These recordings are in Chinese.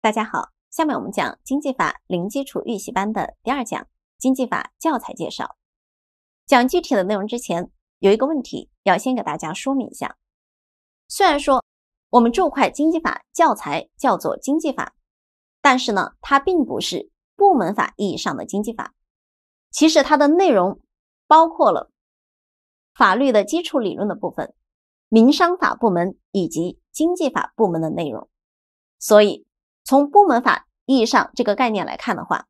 大家好，下面我们讲经济法零基础预习班的第二讲，经济法教材介绍。讲具体的内容之前，有一个问题要先给大家说明一下。虽然说我们这块经济法教材叫做经济法，但是呢，它并不是部门法意义上的经济法。其实它的内容包括了法律的基础理论的部分、民商法部门以及经济法部门的内容，所以。从部门法意义上这个概念来看的话，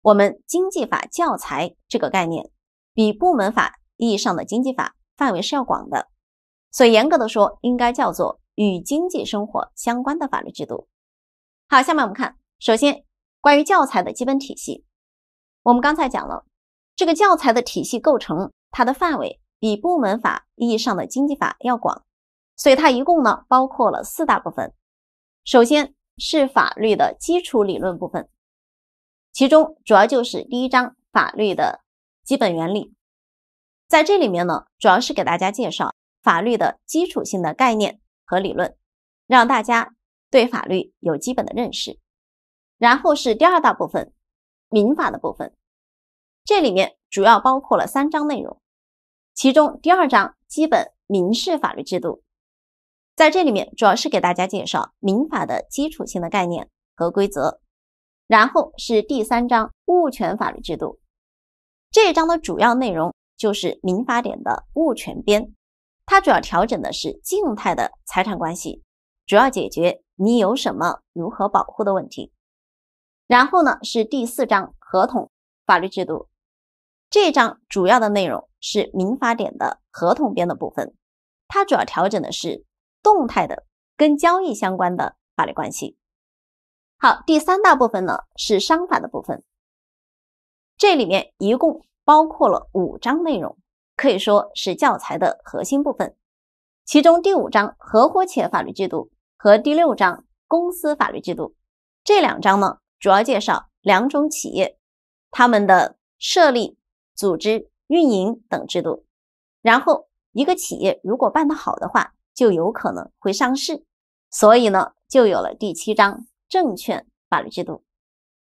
我们经济法教材这个概念比部门法意义上的经济法范围是要广的，所以严格的说，应该叫做与经济生活相关的法律制度。好，下面我们看，首先关于教材的基本体系，我们刚才讲了这个教材的体系构成，它的范围比部门法意义上的经济法要广，所以它一共呢包括了四大部分，首先。是法律的基础理论部分，其中主要就是第一章法律的基本原理，在这里面呢，主要是给大家介绍法律的基础性的概念和理论，让大家对法律有基本的认识。然后是第二大部分民法的部分，这里面主要包括了三章内容，其中第二章基本民事法律制度。在这里面主要是给大家介绍民法的基础性的概念和规则，然后是第三章物权法律制度，这一章的主要内容就是民法典的物权编，它主要调整的是静态的财产关系，主要解决你有什么、如何保护的问题。然后呢是第四章合同法律制度，这一章主要的内容是民法典的合同编的部分，它主要调整的是。动态的跟交易相关的法律关系。好，第三大部分呢是商法的部分，这里面一共包括了五章内容，可以说是教材的核心部分。其中第五章合伙企业法律制度和第六章公司法律制度这两章呢，主要介绍两种企业他们的设立、组织、运营等制度。然后，一个企业如果办得好的话。就有可能会上市，所以呢，就有了第七章证券法律制度。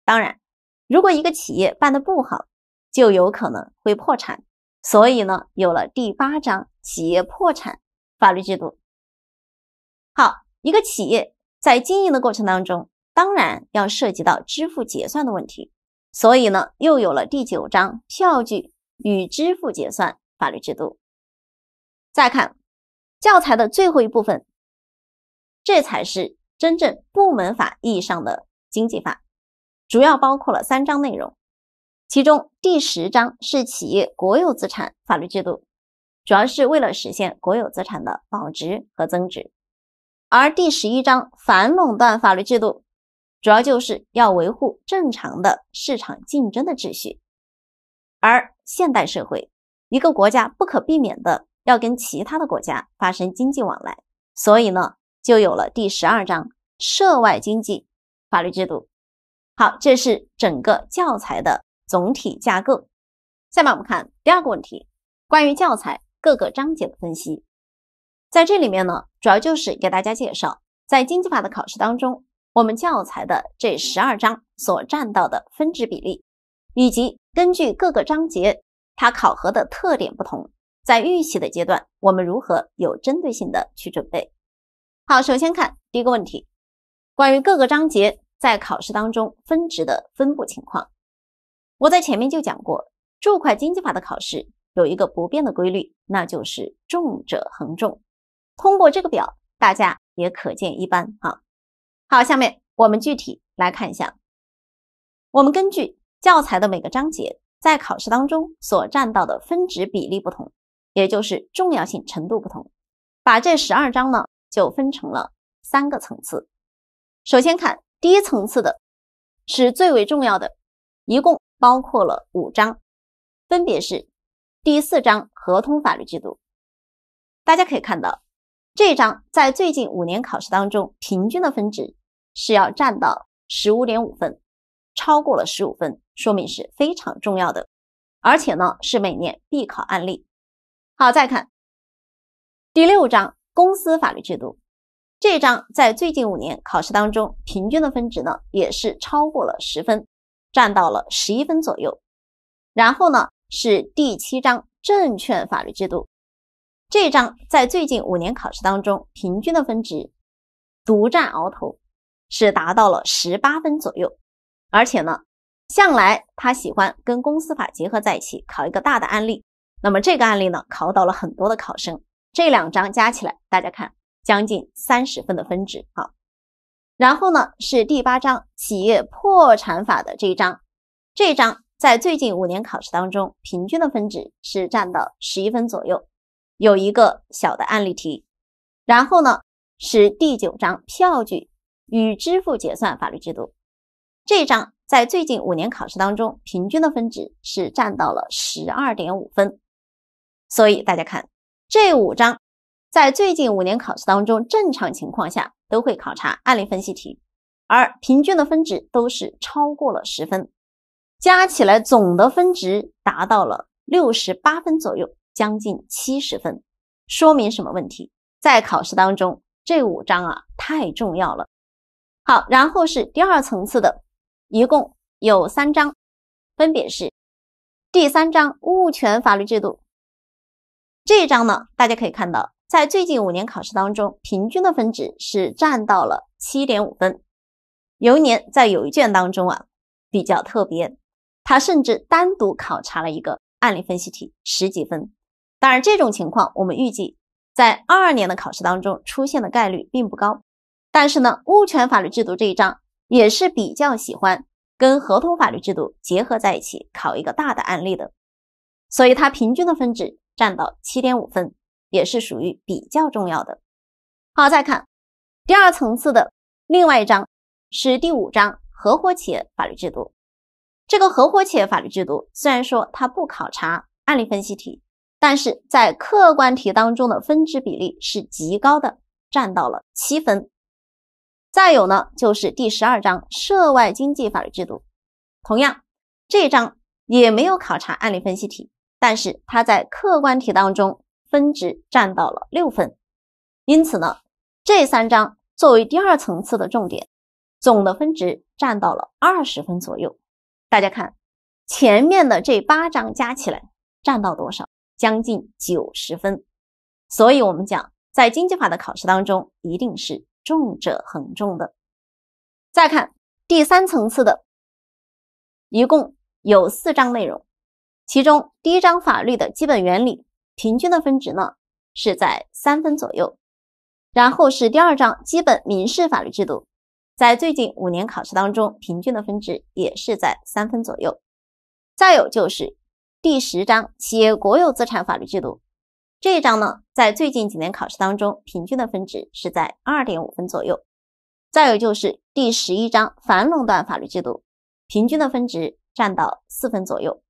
当然，如果一个企业办得不好，就有可能会破产，所以呢，有了第八章企业破产法律制度。好，一个企业在经营的过程当中，当然要涉及到支付结算的问题，所以呢，又有了第九章票据与支付结算法律制度。再看。教材的最后一部分，这才是真正部门法意义上的经济法，主要包括了三章内容，其中第十章是企业国有资产法律制度，主要是为了实现国有资产的保值和增值，而第十一章反垄断法律制度，主要就是要维护正常的市场竞争的秩序，而现代社会一个国家不可避免的。要跟其他的国家发生经济往来，所以呢，就有了第十二章涉外经济法律制度。好，这是整个教材的总体架构。下面我们看第二个问题，关于教材各个章节的分析。在这里面呢，主要就是给大家介绍在经济法的考试当中，我们教材的这十二章所占到的分值比例，以及根据各个章节它考核的特点不同。在预习的阶段，我们如何有针对性的去准备？好，首先看第一个问题，关于各个章节在考试当中分值的分布情况。我在前面就讲过，注会经济法的考试有一个不变的规律，那就是重者恒重。通过这个表，大家也可见一斑啊。好，下面我们具体来看一下，我们根据教材的每个章节在考试当中所占到的分值比例不同。也就是重要性程度不同，把这十二章呢就分成了三个层次。首先看第一层次的是最为重要的，一共包括了五章，分别是第四章合同法律制度。大家可以看到，这一章在最近五年考试当中平均的分值是要占到十五点五分，超过了十五分，说明是非常重要的，而且呢是每年必考案例。好，再看第六章公司法律制度，这章在最近五年考试当中平均的分值呢也是超过了十分，占到了十一分左右。然后呢是第七章证券法律制度，这章在最近五年考试当中平均的分值独占鳌头，是达到了十八分左右。而且呢，向来他喜欢跟公司法结合在一起考一个大的案例。那么这个案例呢，考倒了很多的考生。这两章加起来，大家看，将近三十分的分值啊。然后呢，是第八章企业破产法的这一章，这一章在最近五年考试当中，平均的分值是占到十一分左右，有一个小的案例题。然后呢，是第九章票据与支付结算法律制度，这一章在最近五年考试当中，平均的分值是占到了十二点五分。所以大家看这五章，在最近五年考试当中，正常情况下都会考察案例分析题，而平均的分值都是超过了十分，加起来总的分值达到了六十八分左右，将近七十分，说明什么问题？在考试当中，这五章啊太重要了。好，然后是第二层次的，一共有三章，分别是第三章物权法律制度。这一章呢，大家可以看到，在最近五年考试当中，平均的分值是占到了七点五分。有一年在有一卷当中啊，比较特别，它甚至单独考察了一个案例分析题，十几分。当然，这种情况我们预计在二二年的考试当中出现的概率并不高。但是呢，物权法律制度这一章也是比较喜欢跟合同法律制度结合在一起考一个大的案例的，所以它平均的分值。占到七点五分，也是属于比较重要的。好，再看第二层次的另外一章是第五章合伙企业法律制度。这个合伙企业法律制度虽然说它不考察案例分析题，但是在客观题当中的分值比例是极高的，占到了七分。再有呢，就是第十二章涉外经济法律制度，同样这一章也没有考察案例分析题。但是它在客观题当中分值占到了六分，因此呢，这三章作为第二层次的重点，总的分值占到了二十分左右。大家看前面的这八章加起来占到多少？将近九十分。所以我们讲，在经济法的考试当中，一定是重者恒重的。再看第三层次的，一共有四章内容。其中第一章法律的基本原理平均的分值呢是在三分左右，然后是第二章基本民事法律制度，在最近五年考试当中平均的分值也是在三分左右。再有就是第十章企业国有资产法律制度这一章呢，在最近几年考试当中平均的分值是在二点五分左右。再有就是第十一章反垄断法律制度，平均的分值占到四分左右。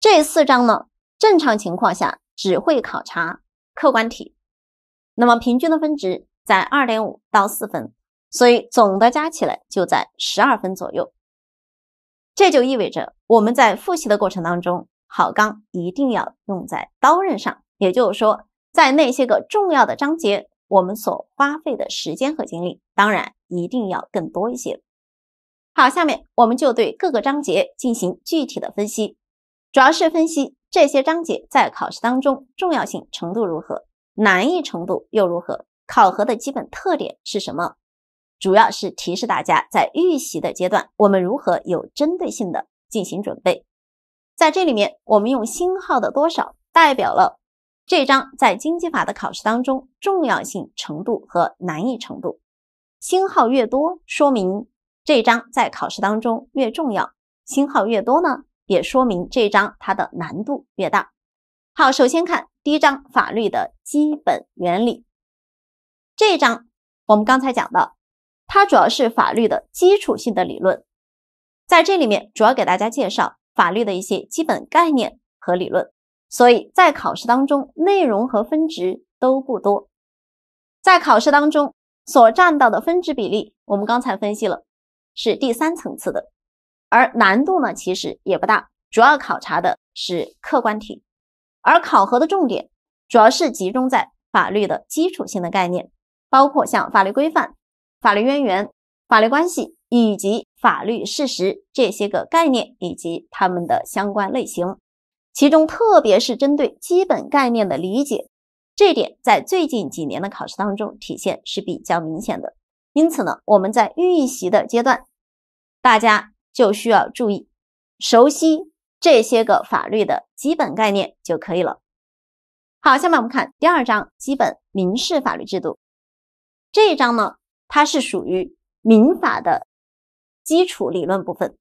这四章呢，正常情况下只会考察客观题，那么平均的分值在二点五到四分，所以总的加起来就在十二分左右。这就意味着我们在复习的过程当中，好钢一定要用在刀刃上，也就是说，在那些个重要的章节，我们所花费的时间和精力，当然一定要更多一些。好，下面我们就对各个章节进行具体的分析。主要是分析这些章节在考试当中重要性程度如何，难易程度又如何，考核的基本特点是什么。主要是提示大家在预习的阶段，我们如何有针对性的进行准备。在这里面，我们用星号的多少代表了这章在经济法的考试当中重要性程度和难易程度。星号越多，说明这章在考试当中越重要。星号越多呢？也说明这一章它的难度越大。好，首先看第一章法律的基本原理。这一章我们刚才讲的，它主要是法律的基础性的理论，在这里面主要给大家介绍法律的一些基本概念和理论。所以在考试当中，内容和分值都不多，在考试当中所占到的分值比例，我们刚才分析了，是第三层次的。而难度呢，其实也不大，主要考察的是客观题，而考核的重点主要是集中在法律的基础性的概念，包括像法律规范、法律渊源、法律关系以及法律事实这些个概念以及它们的相关类型，其中特别是针对基本概念的理解，这一点在最近几年的考试当中体现是比较明显的，因此呢，我们在预习的阶段，大家。就需要注意熟悉这些个法律的基本概念就可以了。好，下面我们看第二章基本民事法律制度。这一章呢，它是属于民法的基础理论部分，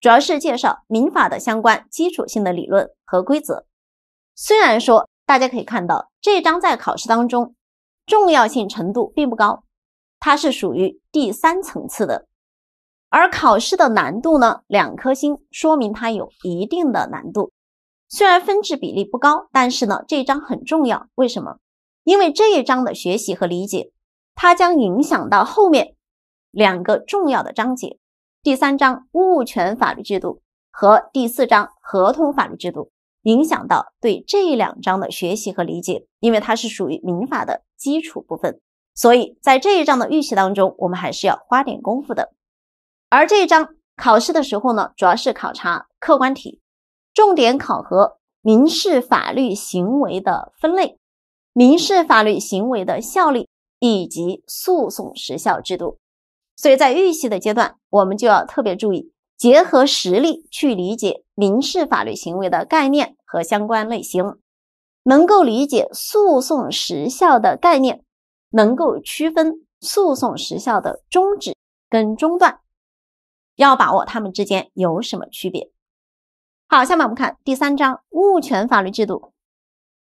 主要是介绍民法的相关基础性的理论和规则。虽然说大家可以看到这一章在考试当中重要性程度并不高，它是属于第三层次的。而考试的难度呢，两颗星，说明它有一定的难度。虽然分值比例不高，但是呢，这一章很重要。为什么？因为这一章的学习和理解，它将影响到后面两个重要的章节：第三章物权法律制度和第四章合同法律制度，影响到对这两章的学习和理解。因为它是属于民法的基础部分，所以在这一章的预习当中，我们还是要花点功夫的。而这一章考试的时候呢，主要是考察客观题，重点考核民事法律行为的分类、民事法律行为的效力以及诉讼时效制度。所以在预习的阶段，我们就要特别注意，结合实例去理解民事法律行为的概念和相关类型，能够理解诉讼时效的概念，能够区分诉讼时效的终止跟中断。要把握它们之间有什么区别。好，下面我们看第三章物权法律制度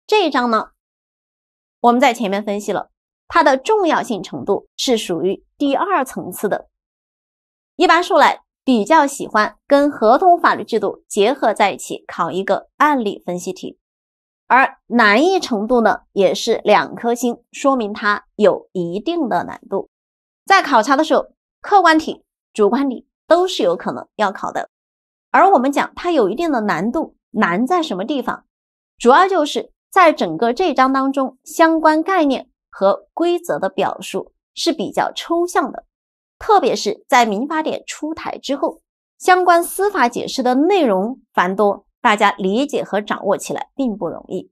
这一章呢。我们在前面分析了它的重要性程度是属于第二层次的。一般说来，比较喜欢跟合同法律制度结合在一起考一个案例分析题，而难易程度呢也是两颗星，说明它有一定的难度。在考察的时候，客观题、主观题。都是有可能要考的，而我们讲它有一定的难度，难在什么地方？主要就是在整个这一章当中，相关概念和规则的表述是比较抽象的，特别是在民法典出台之后，相关司法解释的内容繁多，大家理解和掌握起来并不容易。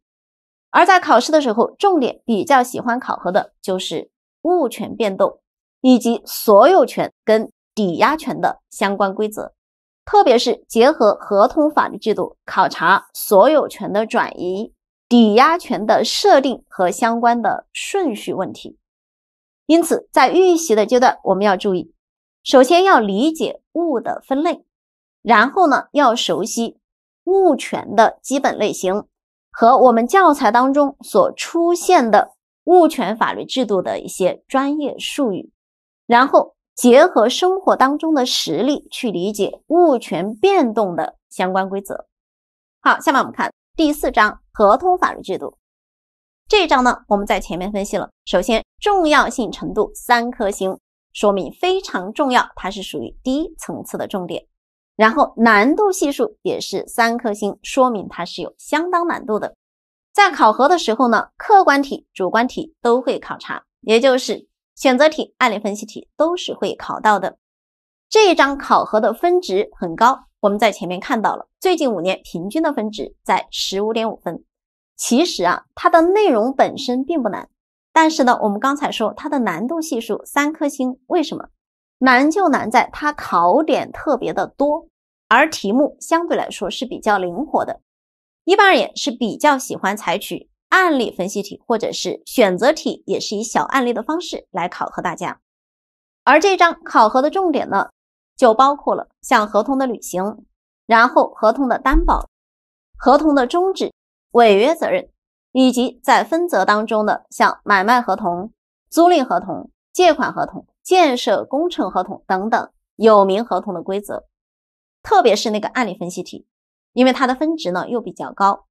而在考试的时候，重点比较喜欢考核的就是物权变动以及所有权跟。抵押权的相关规则，特别是结合合同法律制度考察所有权的转移、抵押权的设定和相关的顺序问题。因此，在预习的阶段，我们要注意，首先要理解物的分类，然后呢，要熟悉物权的基本类型和我们教材当中所出现的物权法律制度的一些专业术语，然后。结合生活当中的实例去理解物权变动的相关规则。好，下面我们看第四章合同法律制度。这一章呢，我们在前面分析了，首先重要性程度三颗星，说明非常重要，它是属于第一层次的重点。然后难度系数也是三颗星，说明它是有相当难度的。在考核的时候呢，客观题、主观题都会考察，也就是。选择题、案例分析题都是会考到的。这一章考核的分值很高，我们在前面看到了，最近五年平均的分值在十五点五分。其实啊，它的内容本身并不难，但是呢，我们刚才说它的难度系数三颗星，为什么难就难在它考点特别的多，而题目相对来说是比较灵活的，一般而言是比较喜欢采取。案例分析题或者是选择题，也是以小案例的方式来考核大家。而这张章考核的重点呢，就包括了像合同的履行，然后合同的担保、合同的终止、违约责任，以及在分则当中的像买卖合同、租赁合同、借款合同、建设工程合同等等有名合同的规则。特别是那个案例分析题，因为它的分值呢又比较高。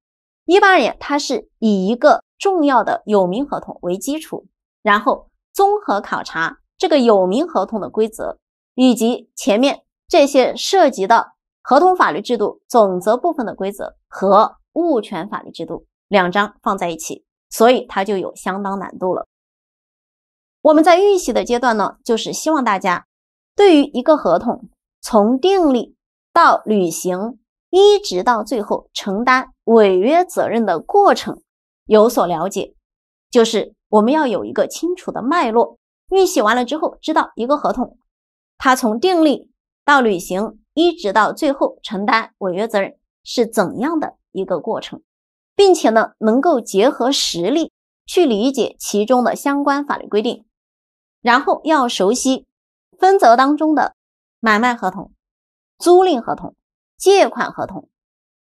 一般而言，它是以一个重要的有名合同为基础，然后综合考察这个有名合同的规则，以及前面这些涉及到合同法律制度总则部分的规则和物权法律制度两章放在一起，所以它就有相当难度了。我们在预习的阶段呢，就是希望大家对于一个合同从订立到履行，一直到最后承担。违约责任的过程有所了解，就是我们要有一个清楚的脉络。预习完了之后，知道一个合同，它从订立到履行，一直到最后承担违约责任是怎样的一个过程，并且呢，能够结合实例去理解其中的相关法律规定。然后要熟悉分则当中的买卖合同、租赁合同、借款合同、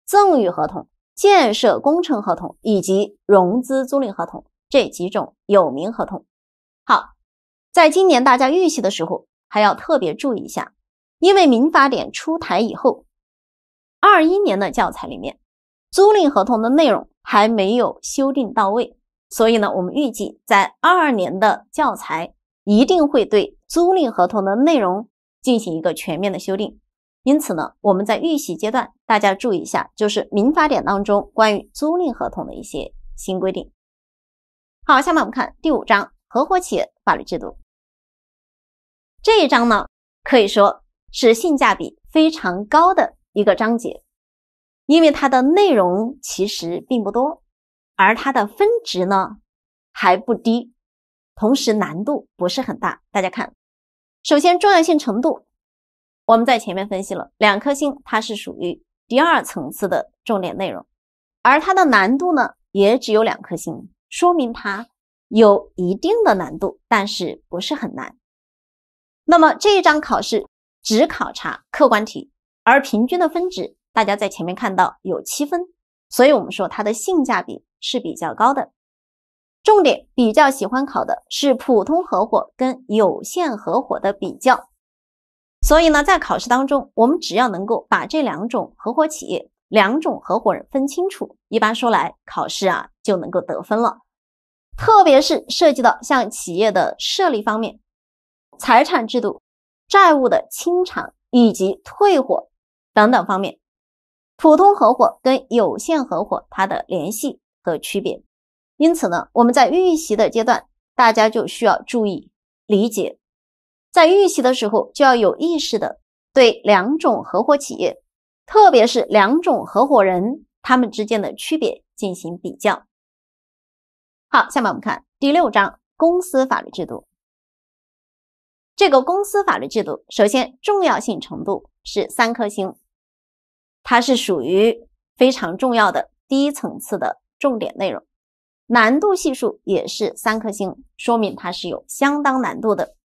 赠与合同。建设工程合同以及融资租赁合同这几种有名合同，好，在今年大家预习的时候还要特别注意一下，因为民法典出台以后，二一年的教材里面，租赁合同的内容还没有修订到位，所以呢，我们预计在二二年的教材一定会对租赁合同的内容进行一个全面的修订。因此呢，我们在预习阶段，大家注意一下，就是民法典当中关于租赁合同的一些新规定。好，下面我们看第五章合伙企业法律制度。这一章呢，可以说是性价比非常高的一个章节，因为它的内容其实并不多，而它的分值呢还不低，同时难度不是很大。大家看，首先重要性程度。我们在前面分析了两颗星，它是属于第二层次的重点内容，而它的难度呢也只有两颗星，说明它有一定的难度，但是不是很难。那么这一章考试只考察客观题，而平均的分值大家在前面看到有七分，所以我们说它的性价比是比较高的。重点比较喜欢考的是普通合伙跟有限合伙的比较。所以呢，在考试当中，我们只要能够把这两种合伙企业、两种合伙人分清楚，一般说来，考试啊就能够得分了。特别是涉及到像企业的设立方面、财产制度、债务的清偿以及退伙等等方面，普通合伙跟有限合伙它的联系和区别。因此呢，我们在预习的阶段，大家就需要注意理解。在预习的时候，就要有意识的对两种合伙企业，特别是两种合伙人他们之间的区别进行比较。好，下面我们看第六章公司法律制度。这个公司法律制度，首先重要性程度是三颗星，它是属于非常重要的第一层次的重点内容，难度系数也是三颗星，说明它是有相当难度的。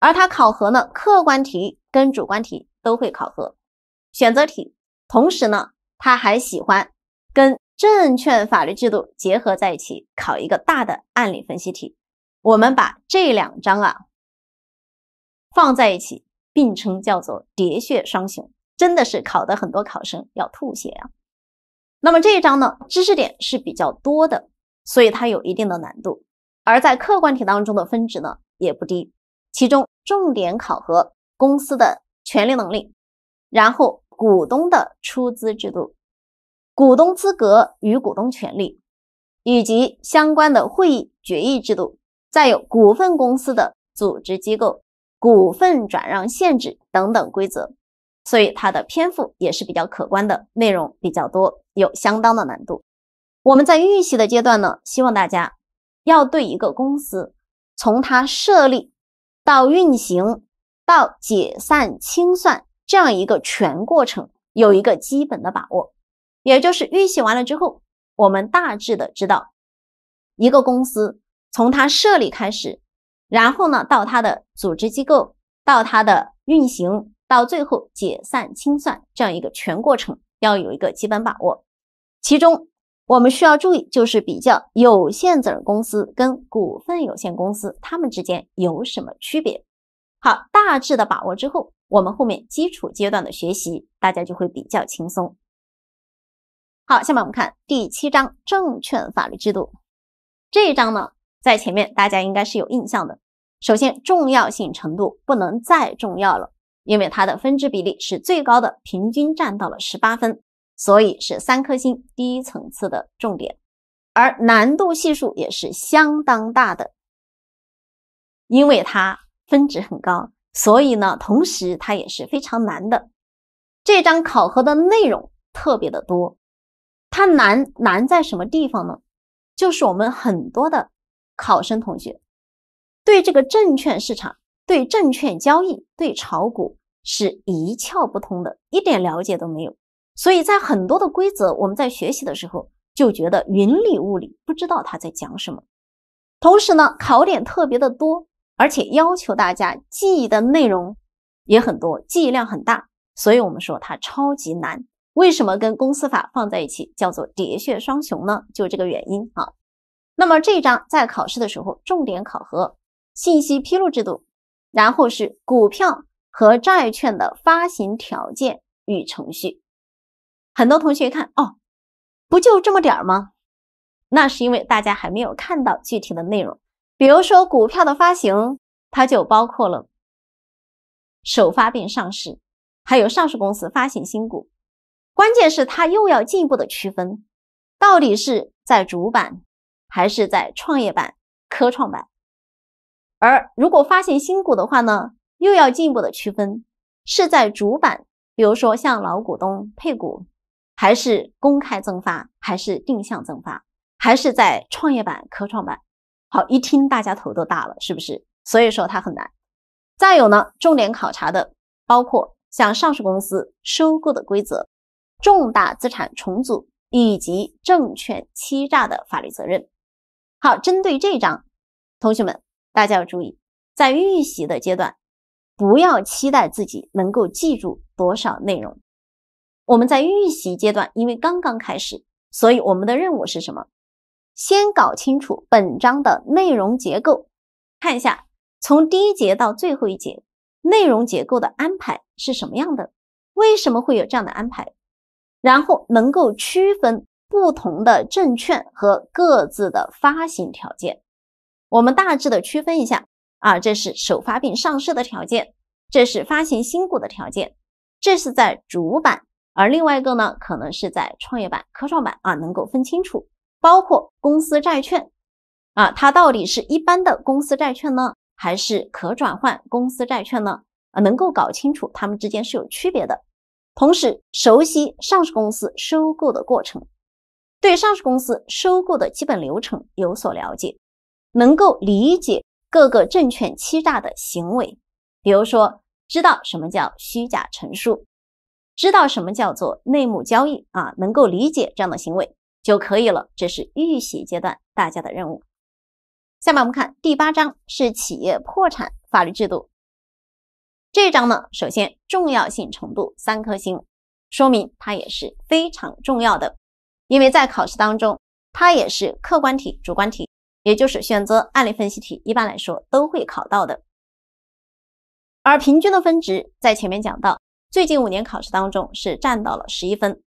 而他考核呢，客观题跟主观题都会考核，选择题，同时呢，他还喜欢跟证券法律制度结合在一起考一个大的案例分析题。我们把这两章啊放在一起，并称叫做“喋血双雄”，真的是考的很多考生要吐血啊。那么这一章呢，知识点是比较多的，所以它有一定的难度，而在客观题当中的分值呢也不低。其中重点考核公司的权利能力，然后股东的出资制度、股东资格与股东权利，以及相关的会议决议制度，再有股份公司的组织机构、股份转让限制等等规则。所以它的篇幅也是比较可观的，内容比较多，有相当的难度。我们在预习的阶段呢，希望大家要对一个公司从它设立。到运行到解散清算这样一个全过程，有一个基本的把握。也就是预习完了之后，我们大致的知道一个公司从它设立开始，然后呢到它的组织机构，到它的运行，到最后解散清算这样一个全过程，要有一个基本把握。其中，我们需要注意，就是比较有限责任公司跟股份有限公司，它们之间有什么区别。好，大致的把握之后，我们后面基础阶段的学习，大家就会比较轻松。好，下面我们看第七章证券法律制度。这一章呢，在前面大家应该是有印象的。首先，重要性程度不能再重要了，因为它的分值比例是最高的，平均占到了十八分。所以是三颗星，低层次的重点，而难度系数也是相当大的，因为它分值很高，所以呢，同时它也是非常难的。这张考核的内容特别的多，它难难在什么地方呢？就是我们很多的考生同学对这个证券市场、对证券交易、对炒股是一窍不通的，一点了解都没有。所以在很多的规则，我们在学习的时候就觉得云里雾里，不知道他在讲什么。同时呢，考点特别的多，而且要求大家记忆的内容也很多，记忆量很大，所以我们说它超级难。为什么跟公司法放在一起叫做叠血双雄呢？就这个原因啊。那么这一章在考试的时候重点考核信息披露制度，然后是股票和债券的发行条件与程序。很多同学一看哦，不就这么点儿吗？那是因为大家还没有看到具体的内容。比如说股票的发行，它就包括了首发并上市，还有上市公司发行新股。关键是它又要进一步的区分，到底是在主板还是在创业板、科创板？而如果发行新股的话呢，又要进一步的区分是在主板，比如说像老股东配股。还是公开增发，还是定向增发，还是在创业板、科创板？好，一听大家头都大了，是不是？所以说它很难。再有呢，重点考察的包括像上市公司收购的规则、重大资产重组以及证券欺诈的法律责任。好，针对这章，同学们大家要注意，在预习的阶段，不要期待自己能够记住多少内容。我们在预习阶段，因为刚刚开始，所以我们的任务是什么？先搞清楚本章的内容结构，看一下从第一节到最后一节内容结构的安排是什么样的，为什么会有这样的安排？然后能够区分不同的证券和各自的发行条件。我们大致的区分一下啊，这是首发并上市的条件，这是发行新股的条件，这是在主板。而另外一个呢，可能是在创业板、科创板啊，能够分清楚，包括公司债券啊，它到底是一般的公司债券呢，还是可转换公司债券呢？啊，能够搞清楚它们之间是有区别的。同时，熟悉上市公司收购的过程，对上市公司收购的基本流程有所了解，能够理解各个证券欺诈的行为，比如说知道什么叫虚假陈述。知道什么叫做内幕交易啊，能够理解这样的行为就可以了。这是预习阶段大家的任务。下面我们看第八章是企业破产法律制度。这章呢，首先重要性程度三颗星，说明它也是非常重要的，因为在考试当中，它也是客观题、主观题，也就是选择、案例分析题，一般来说都会考到的。而平均的分值在前面讲到。最近五年考试当中是占到了十一分，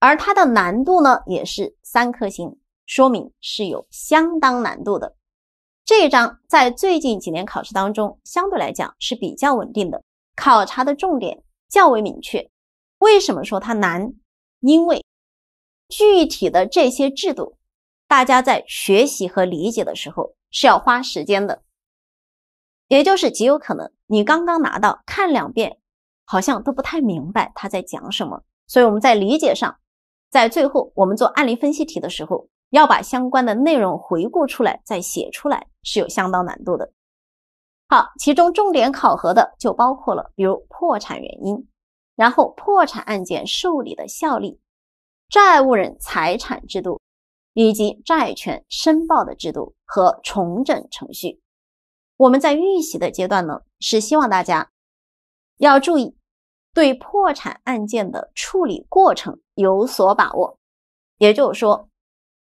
而它的难度呢也是三颗星，说明是有相当难度的。这一章在最近几年考试当中相对来讲是比较稳定的，考察的重点较为明确。为什么说它难？因为具体的这些制度，大家在学习和理解的时候是要花时间的，也就是极有可能你刚刚拿到看两遍。好像都不太明白他在讲什么，所以我们在理解上，在最后我们做案例分析题的时候，要把相关的内容回顾出来再写出来，是有相当难度的。好，其中重点考核的就包括了，比如破产原因，然后破产案件受理的效力，债务人财产制度，以及债权申报的制度和重整程序。我们在预习的阶段呢，是希望大家要注意。对破产案件的处理过程有所把握，也就是说，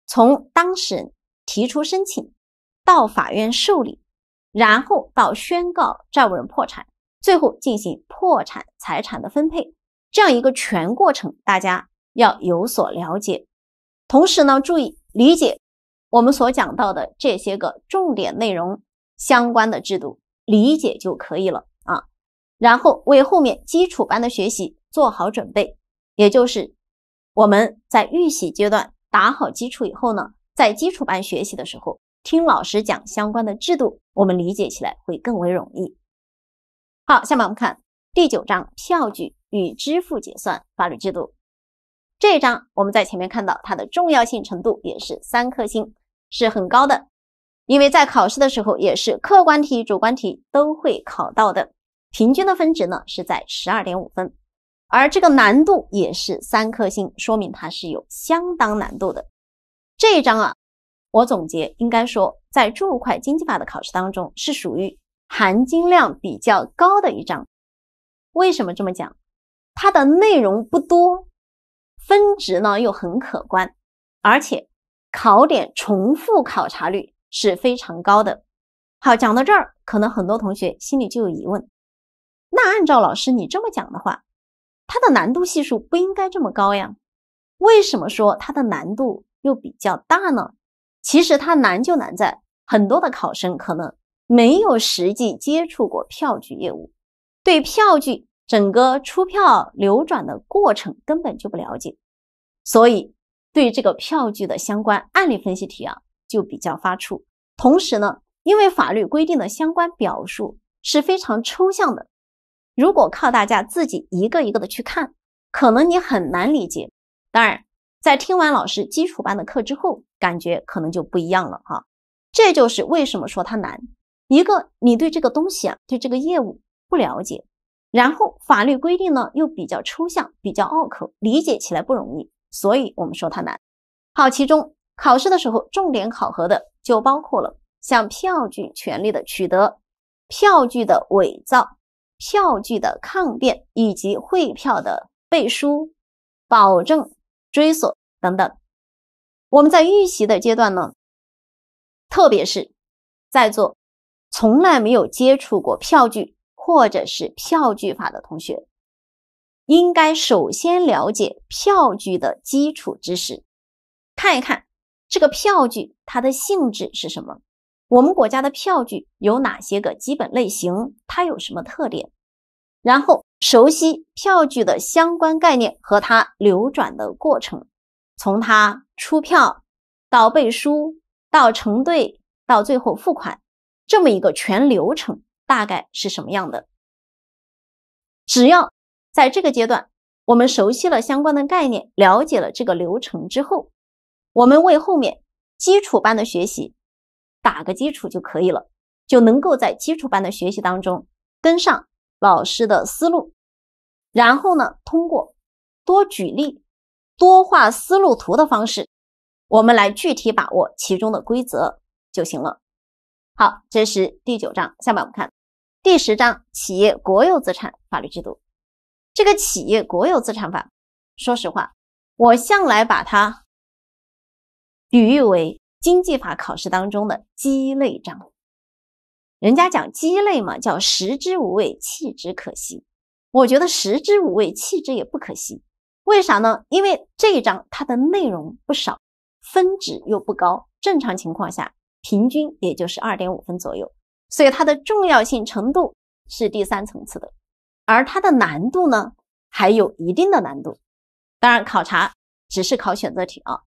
从当事人提出申请到法院受理，然后到宣告债务人破产，最后进行破产财产的分配，这样一个全过程，大家要有所了解。同时呢，注意理解我们所讲到的这些个重点内容相关的制度，理解就可以了。然后为后面基础班的学习做好准备，也就是我们在预习阶段打好基础以后呢，在基础班学习的时候，听老师讲相关的制度，我们理解起来会更为容易。好，下面我们看第九章票据与支付结算法律制度。这一章我们在前面看到它的重要性程度也是三颗星，是很高的，因为在考试的时候也是客观题、主观题都会考到的。平均的分值呢是在十二点五分，而这个难度也是三颗星，说明它是有相当难度的。这一章啊，我总结应该说，在注会经济法的考试当中是属于含金量比较高的一章。为什么这么讲？它的内容不多，分值呢又很可观，而且考点重复考察率是非常高的。好，讲到这儿，可能很多同学心里就有疑问。那按照老师你这么讲的话，它的难度系数不应该这么高呀？为什么说它的难度又比较大呢？其实它难就难在很多的考生可能没有实际接触过票据业务，对票据整个出票流转的过程根本就不了解，所以对这个票据的相关案例分析题啊就比较发怵。同时呢，因为法律规定的相关表述是非常抽象的。如果靠大家自己一个一个的去看，可能你很难理解。当然，在听完老师基础班的课之后，感觉可能就不一样了哈。这就是为什么说它难。一个，你对这个东西啊，对这个业务不了解；然后，法律规定呢又比较抽象，比较拗口，理解起来不容易。所以我们说它难。好，其中考试的时候重点考核的就包括了像票据权利的取得、票据的伪造。票据的抗辩以及汇票的背书、保证、追索等等。我们在预习的阶段呢，特别是在座从来没有接触过票据或者是票据法的同学，应该首先了解票据的基础知识，看一看这个票据它的性质是什么。我们国家的票据有哪些个基本类型？它有什么特点？然后熟悉票据的相关概念和它流转的过程，从它出票到背书到承兑到最后付款，这么一个全流程大概是什么样的？只要在这个阶段，我们熟悉了相关的概念，了解了这个流程之后，我们为后面基础班的学习。打个基础就可以了，就能够在基础班的学习当中跟上老师的思路，然后呢，通过多举例、多画思路图的方式，我们来具体把握其中的规则就行了。好，这是第九章，下面我们看第十章《企业国有资产法律制度》。这个《企业国有资产法》，说实话，我向来把它比喻为。经济法考试当中的鸡肋章，人家讲鸡肋嘛，叫食之无味，弃之可惜。我觉得食之无味，弃之也不可惜。为啥呢？因为这一章它的内容不少，分值又不高，正常情况下平均也就是二点五分左右。所以它的重要性程度是第三层次的，而它的难度呢，还有一定的难度。当然，考察只是考选择题啊。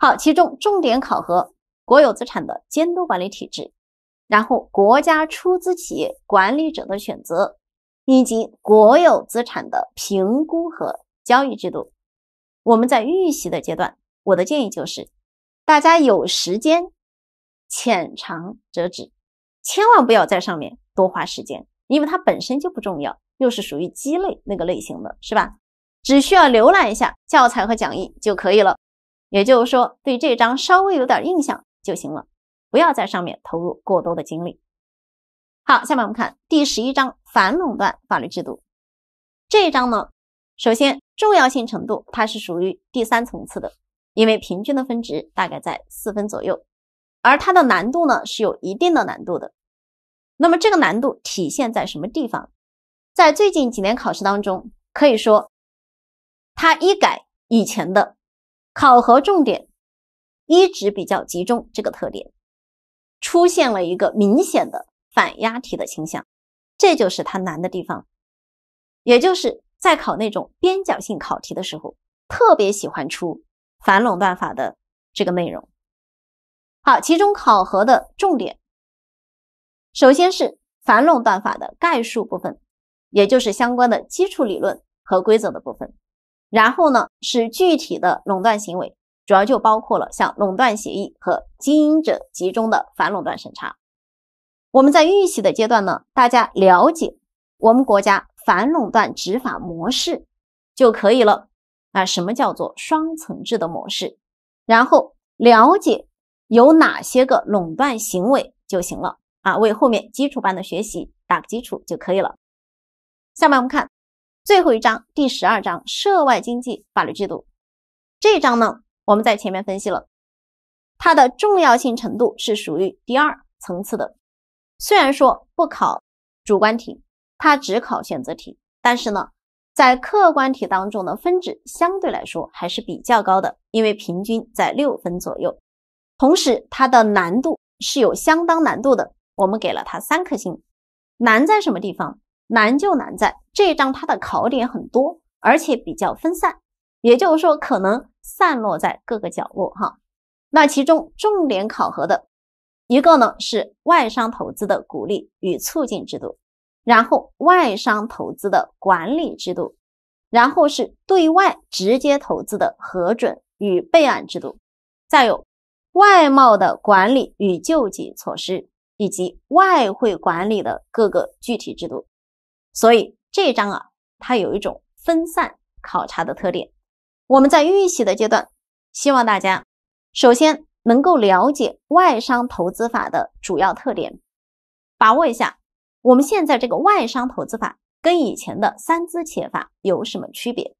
好，其中重点考核国有资产的监督管理体制，然后国家出资企业管理者的选择，以及国有资产的评估和交易制度。我们在预习的阶段，我的建议就是，大家有时间浅尝辄止，千万不要在上面多花时间，因为它本身就不重要，又是属于鸡肋那个类型的，是吧？只需要浏览一下教材和讲义就可以了。也就是说，对这章稍微有点印象就行了，不要在上面投入过多的精力。好，下面我们看第十一章反垄断法律制度。这一章呢，首先重要性程度它是属于第三层次的，因为平均的分值大概在四分左右，而它的难度呢是有一定的难度的。那么这个难度体现在什么地方？在最近几年考试当中，可以说它一改以前的。考核重点一直比较集中这个特点，出现了一个明显的反压题的倾向，这就是它难的地方，也就是在考那种边角性考题的时候，特别喜欢出反垄断法的这个内容。好，其中考核的重点，首先是反垄断法的概述部分，也就是相关的基础理论和规则的部分。然后呢，是具体的垄断行为，主要就包括了像垄断协议和经营者集中的反垄断审查。我们在预习的阶段呢，大家了解我们国家反垄断执法模式就可以了。啊，什么叫做双层制的模式？然后了解有哪些个垄断行为就行了。啊，为后面基础班的学习打个基础就可以了。下面我们看。最后一章第十二章涉外经济法律制度，这章呢我们在前面分析了，它的重要性程度是属于第二层次的。虽然说不考主观题，它只考选择题，但是呢，在客观题当中的分值相对来说还是比较高的，因为平均在六分左右。同时，它的难度是有相当难度的，我们给了它三颗星。难在什么地方？难就难在这章，它的考点很多，而且比较分散，也就是说，可能散落在各个角落哈。那其中重点考核的一个呢是外商投资的鼓励与促进制度，然后外商投资的管理制度，然后是对外直接投资的核准与备案制度，再有外贸的管理与救济措施，以及外汇管理的各个具体制度。所以这章啊，它有一种分散考察的特点。我们在预习的阶段，希望大家首先能够了解外商投资法的主要特点，把握一下我们现在这个外商投资法跟以前的三资企业法有什么区别，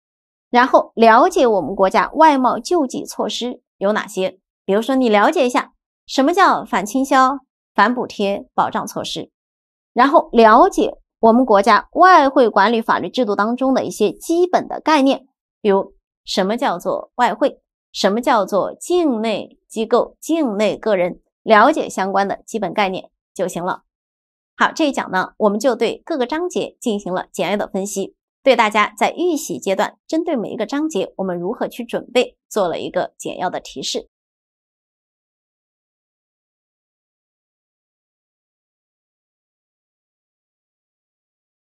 然后了解我们国家外贸救济措施有哪些。比如说，你了解一下什么叫反倾销、反补贴保障措施，然后了解。我们国家外汇管理法律制度当中的一些基本的概念，比如什么叫做外汇，什么叫做境内机构、境内个人，了解相关的基本概念就行了。好，这一讲呢，我们就对各个章节进行了简要的分析，对大家在预习阶段针对每一个章节，我们如何去准备，做了一个简要的提示。